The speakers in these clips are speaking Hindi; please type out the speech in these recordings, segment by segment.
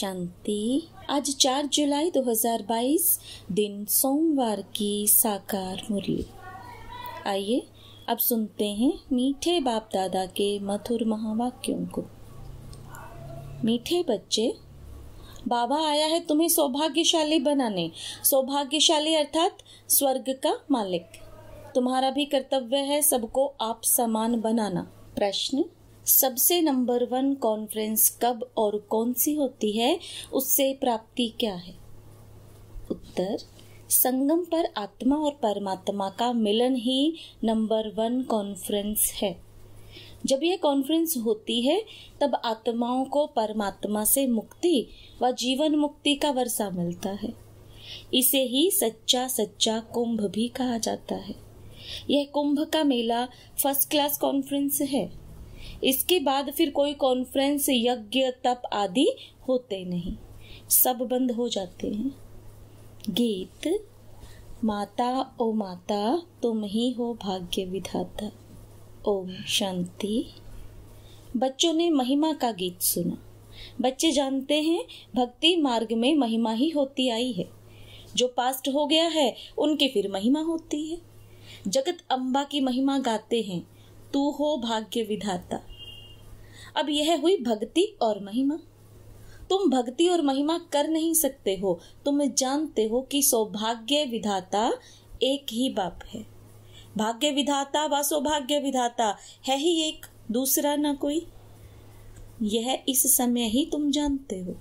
शांति आज 4 जुलाई 2022 दिन सोमवार की साकार मुरली आइए अब सुनते हैं मीठे बाप दादा के मधुर महावाक्यों को मीठे बच्चे बाबा आया है तुम्हें सौभाग्यशाली बनाने सौभाग्यशाली अर्थात स्वर्ग का मालिक तुम्हारा भी कर्तव्य है सबको आप समान बनाना प्रश्न सबसे नंबर वन कॉन्फ्रेंस कब और कौन सी होती है उससे प्राप्ति क्या है उत्तर संगम पर आत्मा और परमात्मा का मिलन ही नंबर वन कॉन्फ्रेंस है जब यह कॉन्फ्रेंस होती है तब आत्माओं को परमात्मा से मुक्ति व जीवन मुक्ति का वर्षा मिलता है इसे ही सच्चा सच्चा कुंभ भी कहा जाता है यह कुंभ का मेला फर्स्ट क्लास कॉन्फ्रेंस है इसके बाद फिर कोई कॉन्फ्रेंस यज्ञ तप आदि होते नहीं सब बंद हो जाते हैं गीत माता ओ माता तुम ही हो भाग्य विधाता ओम शांति बच्चों ने महिमा का गीत सुना बच्चे जानते हैं भक्ति मार्ग में महिमा ही होती आई है जो पास्ट हो गया है उनकी फिर महिमा होती है जगत अम्बा की महिमा गाते हैं तू हो भाग्य विधाता अब यह हुई भक्ति और महिमा तुम भक्ति और महिमा कर नहीं सकते हो तुम जानते हो कि सौभाग्य विधाता एक ही बाप है भाग्य विधाता व सौभाग्य विधाता है ही एक दूसरा ना कोई यह इस समय ही तुम जानते हो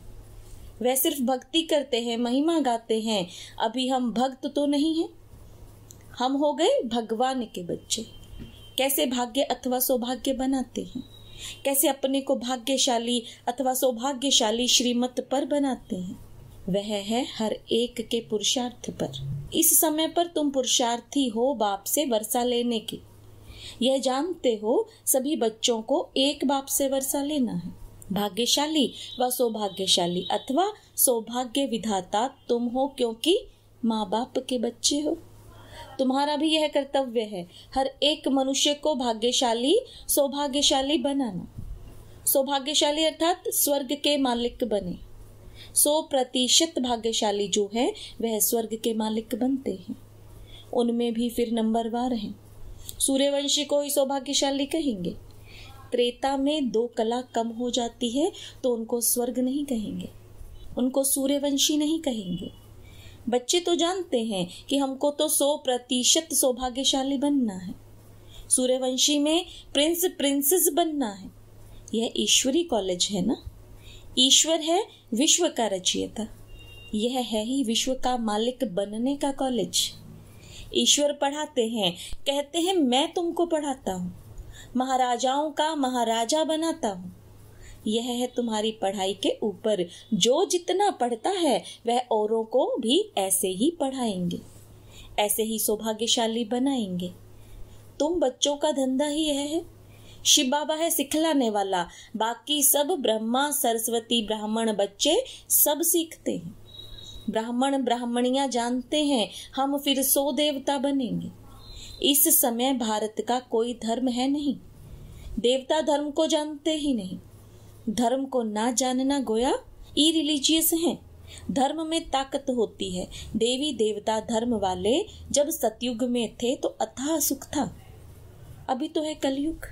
वह सिर्फ भक्ति करते हैं महिमा गाते हैं अभी हम भक्त तो नहीं हैं हम हो गए भगवान के बच्चे कैसे भाग्य अथवा सौभाग्य बनाते हैं कैसे अपने को भाग्यशाली अथवा सौभाग्यशाली श्रीमत पर बनाते हैं वह है हर एक के पुरुषार्थ पर इस समय पर तुम पुरुषार्थी हो बाप से वर्षा लेने के यह जानते हो सभी बच्चों को एक बाप से वर्षा लेना है भाग्यशाली व सौभाग्यशाली अथवा सौभाग्य विधाता तुम हो क्योंकि माँ बाप के बच्चे हो तुम्हारा भी यह कर्तव्य है हर एक मनुष्य को भाग्यशाली सौभाग्यशाली बनाना सौभाग्यशाली अर्थात स्वर्ग के मालिक बने सौ प्रतिशत भाग्यशाली जो है वह स्वर्ग के मालिक बनते हैं उनमें भी फिर नंबर वार हैं सूर्यवंशी को ही सौभाग्यशाली कहेंगे त्रेता में दो कला कम हो जाती है तो उनको स्वर्ग नहीं कहेंगे उनको सूर्यवंशी नहीं कहेंगे बच्चे तो जानते हैं कि हमको तो सौ प्रतिशत सौभाग्यशाली बनना है सूर्यवंशी में प्रिंस प्रिंसेस बनना है यह ईश्वरी कॉलेज है ना ईश्वर है विश्व का रचयिता यह है ही विश्व का मालिक बनने का कॉलेज ईश्वर पढ़ाते हैं कहते हैं मैं तुमको पढ़ाता हूँ महाराजाओं का महाराजा बनाता हूँ यह है तुम्हारी पढ़ाई के ऊपर जो जितना पढ़ता है वह औरों को भी ऐसे ही पढ़ाएंगे ऐसे ही सौभाग्यशाली बनाएंगे तुम बच्चों का धंधा ही यह है शिव बाबा है सिखलाने वाला बाकी सब ब्रह्मा सरस्वती ब्राह्मण बच्चे सब सीखते हैं ब्राह्मण ब्राह्मणिया जानते हैं हम फिर सो देवता बनेंगे इस समय भारत का कोई धर्म है नहीं देवता धर्म को जानते ही नहीं धर्म को ना जानना गोया ई रिलीजियस है धर्म में ताकत होती है देवी देवता धर्म वाले जब सतयुग में थे तो अथाह सुख था अभी तो है कलयुग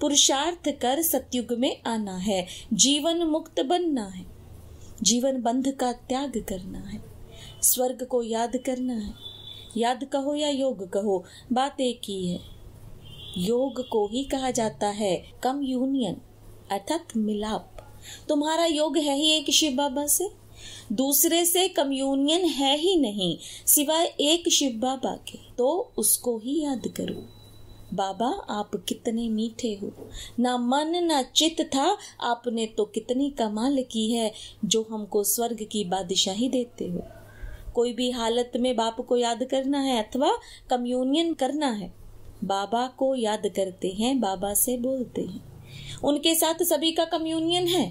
पुरुषार्थ कर सतयुग में आना है जीवन मुक्त बनना है जीवन बंध का त्याग करना है स्वर्ग को याद करना है याद कहो या योग कहो बात एक ही है योग को ही कहा जाता है कम यूनियन अर्थात मिलाप तुम्हारा योग है ही एक शिव बाबा से दूसरे से कम्युनियन है ही नहीं सिवाय एक शिव बाबा के तो उसको ही याद करो बाबा आप कितने मीठे हो ना मन ना चित था आपने तो कितनी कमाल की है जो हमको स्वर्ग की बादशाही देते हो कोई भी हालत में बाप को याद करना है अथवा कम्युनियन करना है बाबा को याद करते हैं बाबा से बोलते हैं उनके साथ सभी का कम्युनियन है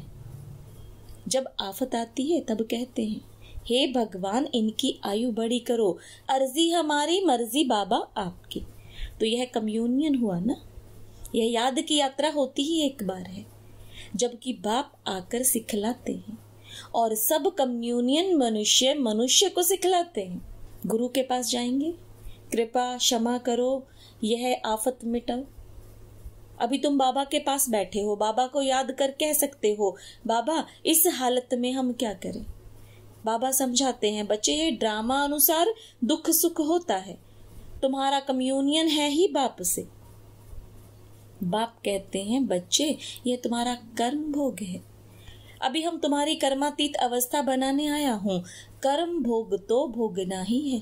जब आफत आती है तब कहते हैं हे भगवान इनकी आयु बड़ी करो अर्जी हमारी मर्जी बाबा आपकी तो यह कम्युनियन हुआ ना यह याद की यात्रा होती ही एक बार है जबकि बाप आकर सिखलाते हैं और सब कम्युनियन मनुष्य मनुष्य को सिखलाते हैं गुरु के पास जाएंगे कृपा क्षमा करो यह आफत मिटाओ अभी तुम बाबा के पास बैठे हो बाबा को याद कर कह सकते हो बाबा इस हालत में हम क्या करें बाबा समझाते हैं बच्चे ये ड्रामा अनुसार दुख सुख होता है तुम्हारा कम्युनियन है ही बाप से बाप कहते हैं बच्चे ये तुम्हारा कर्म भोग है अभी हम तुम्हारी कर्मातीत अवस्था बनाने आया हूं कर्म भोग तो भोगना ही है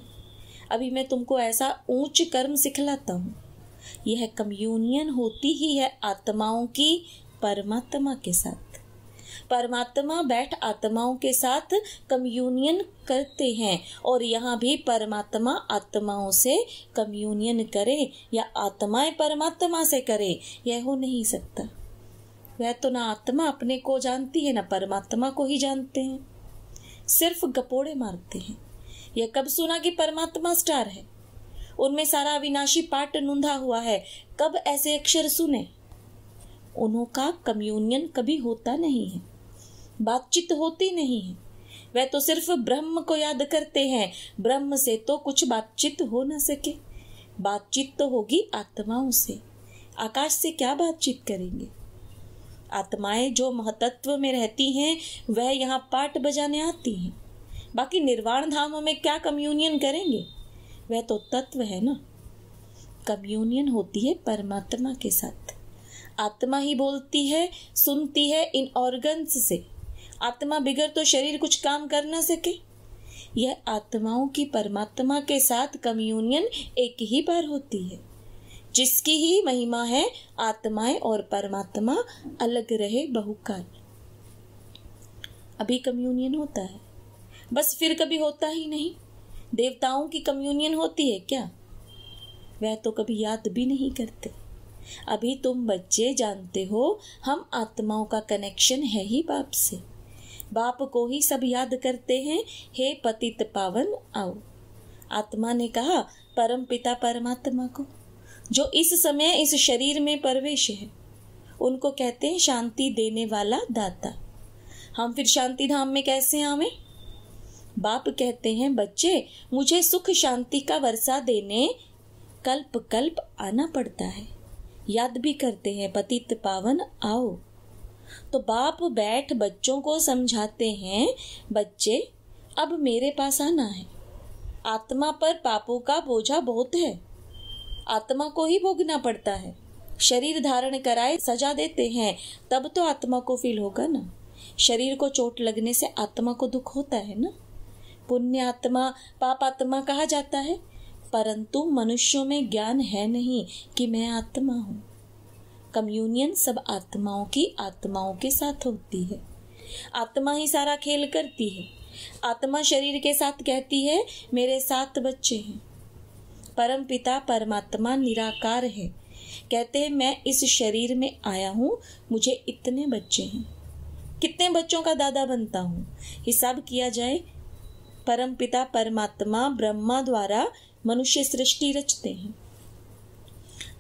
अभी मैं तुमको ऐसा ऊंच कर्म सिखलाता हूं यह कम्युनियन होती ही है आत्माओं की परमात्मा के साथ परमात्मा बैठ आत्माओं के साथ कम्युनियन करते हैं और यहाँ भी परमात्मा आत्माओं से कम्युनियन करे या आत्माएं परमात्मा से करे यह हो नहीं सकता वह तो ना आत्मा अपने को जानती है ना परमात्मा को ही जानते हैं सिर्फ गपोड़े मारते हैं यह कब सुना कि परमात्मा स्टार है उनमें सारा अविनाशी पाठ नूंधा हुआ है कब ऐसे अक्षर सुने उन्हों का कम्युनियन कभी होता नहीं है बातचीत होती नहीं है वह तो सिर्फ ब्रह्म को याद करते हैं ब्रह्म से तो कुछ बातचीत हो न सके बातचीत तो होगी आत्माओं से आकाश से क्या बातचीत करेंगे आत्माएं जो महतत्व में रहती हैं वह यहाँ पाठ बजाने आती हैं बाकी निर्वाण धाम में क्या कम्युनियन करेंगे वह तो तत्व है ना कम्युनियन होती है परमात्मा के साथ आत्मा ही बोलती है सुनती है इन ऑर्गन्स से आत्मा बिगड़ तो शरीर कुछ काम कर ना सके यह आत्माओं की परमात्मा के साथ कम्युनियन एक ही बार होती है जिसकी ही महिमा है आत्माएं और परमात्मा अलग रहे बहुकाल अभी कम्युनियन होता है बस फिर कभी होता ही नहीं देवताओं की कम्युनियन होती है क्या वह तो कभी याद भी नहीं करते अभी तुम बच्चे जानते हो हम आत्माओं का कनेक्शन है ही बाप से बाप को ही सब याद करते हैं हे पतित पावन आओ आत्मा ने कहा परम पिता परमात्मा को जो इस समय इस शरीर में प्रवेश है उनको कहते हैं शांति देने वाला दाता हम फिर शांति धाम में कैसे आवे बाप कहते हैं बच्चे मुझे सुख शांति का वर्षा देने कल्प कल्प आना पड़ता है याद भी करते हैं पतित पावन आओ तो बाप बैठ बच्चों को समझाते हैं बच्चे अब मेरे पास आना है आत्मा पर पापों का बोझा बहुत है आत्मा को ही भोगना पड़ता है शरीर धारण कराए सजा देते हैं तब तो आत्मा को फील होगा ना शरीर को चोट लगने से आत्मा को दुख होता है ना पुण्यात्मा आत्मा कहा जाता है परंतु मनुष्यों में ज्ञान है नहीं कि मैं आत्मा हूँ कम्युनियन सब आत्माओं की आत्माओं के साथ होती है आत्मा ही सारा खेल करती है आत्मा शरीर के साथ कहती है मेरे सात बच्चे हैं परम पिता परमात्मा निराकार है कहते हैं मैं इस शरीर में आया हूँ मुझे इतने बच्चे हैं कितने बच्चों का दादा बनता हूँ हिसाब किया जाए परमपिता परमात्मा ब्रह्मा द्वारा मनुष्य सृष्टि रचते हैं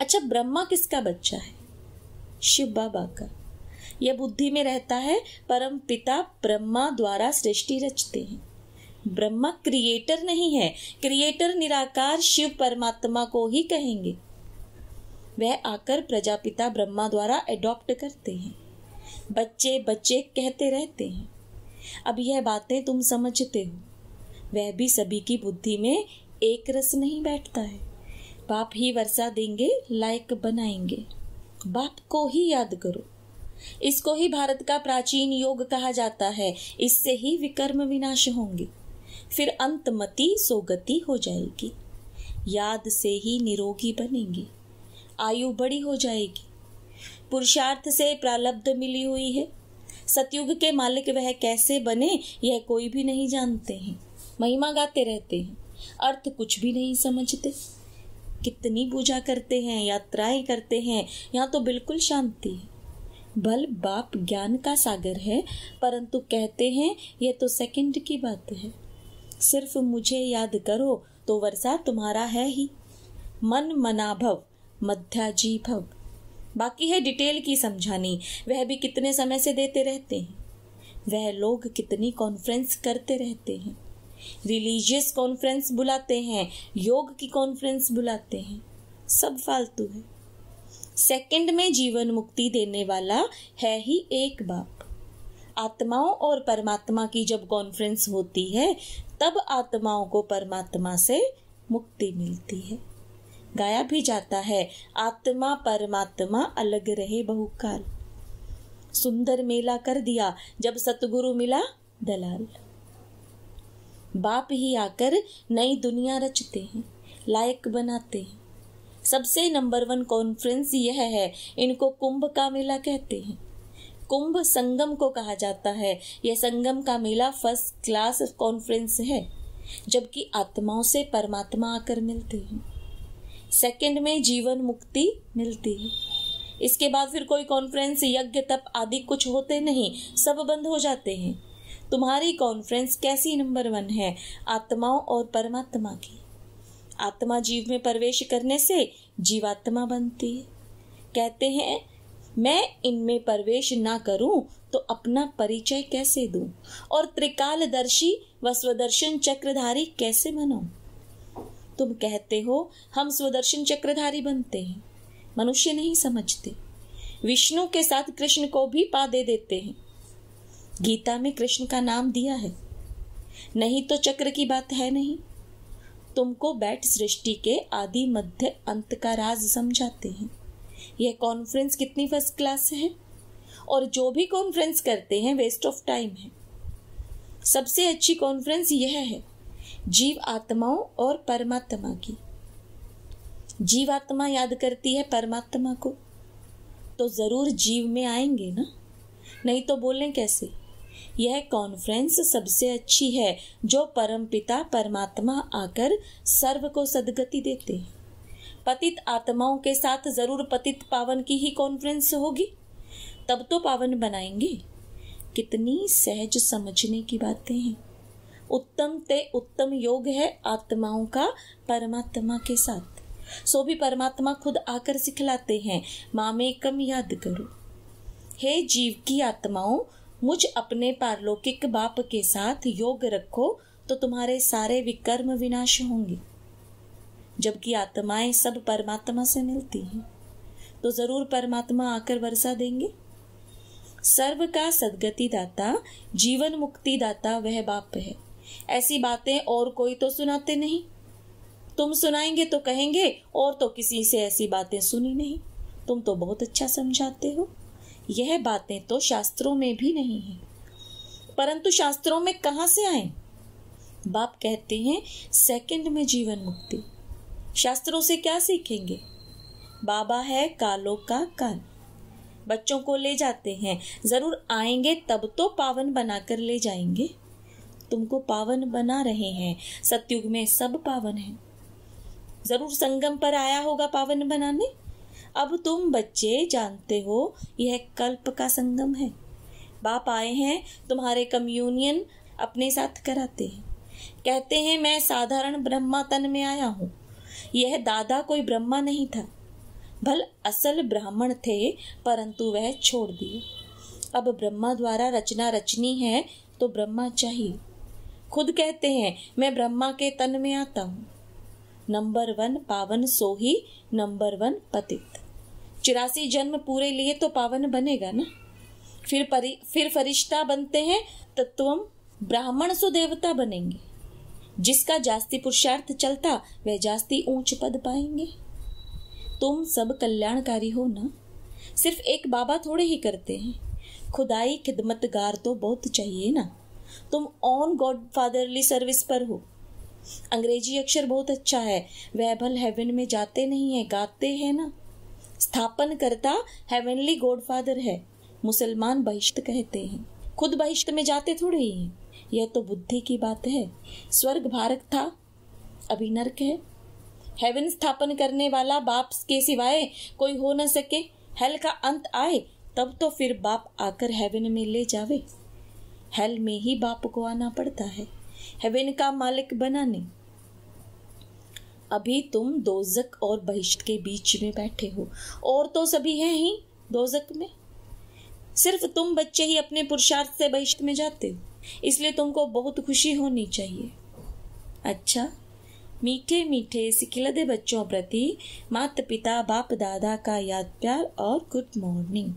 अच्छा ब्रह्मा किसका बच्चा है शिव बाबा का यह बुद्धि में रहता है परम पिता ब्रह्मा द्वारा सृष्टि रचते हैं ब्रह्मा क्रिएटर नहीं है क्रिएटर निराकार शिव परमात्मा को ही कहेंगे वह आकर प्रजापिता ब्रह्मा द्वारा एडॉप्ट करते हैं बच्चे बच्चे कहते रहते हैं अब यह बातें तुम समझते हो वह भी सभी की बुद्धि में एक रस नहीं बैठता है बाप ही वर्षा देंगे लायक बनाएंगे बाप को ही याद करो इसको ही भारत का प्राचीन योग कहा जाता है इससे ही विकर्म विनाश होंगे फिर अंतमति सोगति हो जाएगी याद से ही निरोगी बनेंगे आयु बड़ी हो जाएगी पुरुषार्थ से प्रलब्ध मिली हुई है सतयुग के मालिक वह कैसे बने यह कोई भी नहीं जानते हैं महिमा गाते रहते हैं अर्थ कुछ भी नहीं समझते कितनी पूजा करते हैं यात्राएं करते हैं यहाँ तो बिल्कुल शांति है बल बाप ज्ञान का सागर है परंतु कहते हैं ये तो सेकंड की बात है सिर्फ मुझे याद करो तो वर्षा तुम्हारा है ही मन मनाभव मध्याजी भव बाकी है डिटेल की समझानी वह भी कितने समय से देते रहते हैं वह लोग कितनी कॉन्फ्रेंस करते रहते हैं रिलीजियस कॉन्फ्रेंस बुलाते हैं योग की कॉन्फ्रेंस बुलाते हैं सब फालतू है सेकंड में जीवन मुक्ति देने वाला है ही एक बाप आत्माओं और परमात्मा की जब कॉन्फ्रेंस होती है तब आत्माओं को परमात्मा से मुक्ति मिलती है गाया भी जाता है आत्मा परमात्मा अलग रहे बहुकाल सुंदर मेला कर दिया जब सतगुरु मिला दलाल बाप ही आकर नई दुनिया रचते हैं लायक बनाते हैं सबसे नंबर वन कॉन्फ्रेंस यह है इनको कुंभ का मेला कहते हैं कुंभ संगम को कहा जाता है यह संगम का मेला फर्स्ट क्लास कॉन्फ्रेंस है जबकि आत्माओं से परमात्मा आकर मिलते हैं सेकंड में जीवन मुक्ति मिलती है इसके बाद फिर कोई कॉन्फ्रेंस यज्ञ तप आदि कुछ होते नहीं सब बंद हो जाते हैं तुम्हारी कॉन्फ्रेंस कैसी नंबर वन है आत्माओं और परमात्मा की आत्मा जीव में प्रवेश करने से जीवात्मा बनती है कहते हैं मैं इनमें प्रवेश ना करूं तो अपना परिचय कैसे दूं और त्रिकालदर्शी व स्वदर्शन चक्रधारी कैसे बनाऊं तुम कहते हो हम स्वदर्शन चक्रधारी बनते हैं मनुष्य नहीं समझते विष्णु के साथ कृष्ण को भी पा दे देते हैं गीता में कृष्ण का नाम दिया है नहीं तो चक्र की बात है नहीं तुमको बैठ सृष्टि के आदि मध्य अंत का राज समझाते हैं यह कॉन्फ्रेंस कितनी फर्स्ट क्लास है और जो भी कॉन्फ्रेंस करते हैं वेस्ट ऑफ टाइम है सबसे अच्छी कॉन्फ्रेंस यह है जीव आत्माओं और परमात्मा की जीवात्मा याद करती है परमात्मा को तो ज़रूर जीव में आएंगे ना नहीं तो बोलें कैसे यह कॉन्फ्रेंस सबसे अच्छी है जो परमपिता परमात्मा आकर सर्व को सदगति देते पतित आत्माओं के साथ जरूर पतित पावन की ही कॉन्फ्रेंस होगी तब तो पावन बनाएंगे कितनी सहज समझने की बातें हैं उत्तम ते उत्तम योग है आत्माओं का परमात्मा के साथ सो भी परमात्मा खुद आकर सिखलाते हैं मामे कम याद करो हे जीव की आत्माओं मुझ अपने पारलौकिक बाप के साथ योग रखो तो तुम्हारे सारे विकर्म विनाश होंगे जबकि आत्माएं सब परमात्मा से मिलती हैं तो जरूर परमात्मा आकर वर्षा देंगे सर्व का सदगति दाता जीवन मुक्ति दाता वह बाप है ऐसी बातें और कोई तो सुनाते नहीं तुम सुनाएंगे तो कहेंगे और तो किसी से ऐसी बातें सुनी नहीं तुम तो बहुत अच्छा समझाते हो यह बातें तो शास्त्रों में भी नहीं है परंतु शास्त्रों में कहा से आए बाप कहते हैं सेकंड में जीवन मुक्ति शास्त्रों से क्या सीखेंगे बाबा है कालों का काल बच्चों को ले जाते हैं ज़रूर आएंगे तब तो पावन बनाकर ले जाएंगे तुमको पावन बना रहे हैं सतयुग में सब पावन है ज़रूर संगम पर आया होगा पावन बनाने अब तुम बच्चे जानते हो यह कल्प का संगम है बाप आए हैं तुम्हारे कम्युनियन अपने साथ कराते हैं कहते हैं मैं साधारण ब्रह्मा तन में आया हूँ यह दादा कोई ब्रह्मा नहीं था भल असल ब्राह्मण थे परंतु वह छोड़ दिए अब ब्रह्मा द्वारा रचना रचनी है तो ब्रह्मा चाहिए खुद कहते हैं मैं ब्रह्मा के तन में आता हूँ नंबर वन पावन सोही नंबर वन पतित चौरासी जन्म पूरे लिए तो पावन बनेगा ना फिर परि फिर फरिश्ता बनते हैं तो तुम ब्राह्मण सुदेवता बनेंगे जिसका जास्ती पुरुषार्थ चलता वह जास्ती ऊंच पद पाएंगे तुम सब कल्याणकारी हो ना सिर्फ एक बाबा थोड़े ही करते हैं खुदाई खिदमतगार तो बहुत चाहिए ना तुम ऑन गॉड फादरली सर्विस पर हो अंग्रेजी अक्षर बहुत अच्छा है वह भल हेवन में जाते नहीं है गाते हैं ना स्थापन करता हेवनली गॉडफादर है मुसलमान बहिष्ट कहते हैं खुद बहिष्ट में जाते थोड़े ही हैं यह तो बुद्धि की बात है स्वर्ग भारत था अभी नर्क है हेवन स्थापन करने वाला बाप के सिवाय कोई हो न सके हेल का अंत आए तब तो फिर बाप आकर हेवन में ले जावे हेल में ही बाप को आना पड़ता है हेवन का मालिक बनाने अभी तुम दोजक और बहिष्ट के बीच में बैठे हो और तो सभी हैं ही दोजक में सिर्फ तुम बच्चे ही अपने पुरुषार्थ से बहिष्ट में जाते हो इसलिए तुमको बहुत खुशी होनी चाहिए अच्छा मीठे मीठे सिखिलदे बच्चों प्रति माता पिता बाप दादा का याद प्यार और गुड मॉर्निंग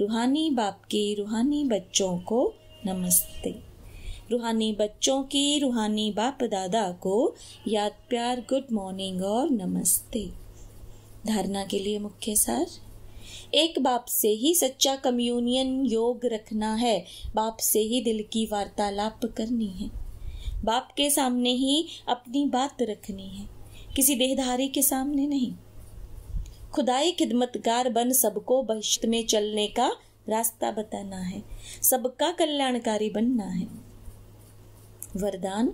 रूहानी बाप के रूहानी बच्चों को नमस्ते रूहानी बच्चों की रूहानी बाप दादा को याद प्यार गुड मॉर्निंग और नमस्ते धारणा के लिए मुख्य सार एक बाप से ही सच्चा कम्युनियन योग रखना है बाप से ही दिल की वार्तालाप करनी है बाप के सामने ही अपनी बात रखनी है किसी देहधारी के सामने नहीं खुदाई खिदमतगार बन सबको बहिष्त में चलने का रास्ता बताना है सबका कल्याणकारी बनना है वरदान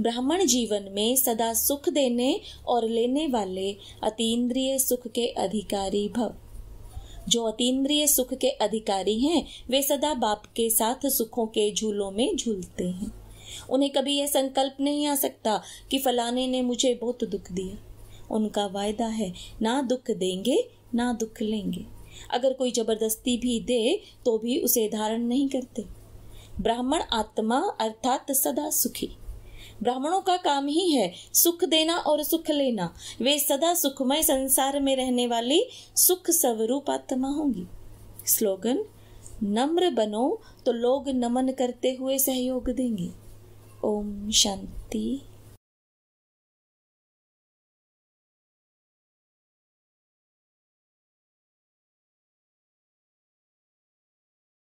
ब्राह्मण जीवन में सदा सुख देने और लेने वाले अतीन्द्रिय सुख के अधिकारी भव जो अतीन्द्रिय सुख के अधिकारी हैं वे सदा बाप के साथ सुखों के झूलों में झूलते हैं उन्हें कभी यह संकल्प नहीं आ सकता कि फलाने ने मुझे बहुत दुख दिया उनका वायदा है ना दुख देंगे ना दुख लेंगे अगर कोई जबरदस्ती भी दे तो भी उसे धारण नहीं करते ब्राह्मण आत्मा अर्थात सदा सुखी ब्राह्मणों का काम ही है सुख देना और सुख लेना वे सदा सुखमय संसार में रहने वाली सुख स्वरूप आत्मा होंगी स्लोगन नम्र बनो तो लोग नमन करते हुए सहयोग देंगे ओम शांति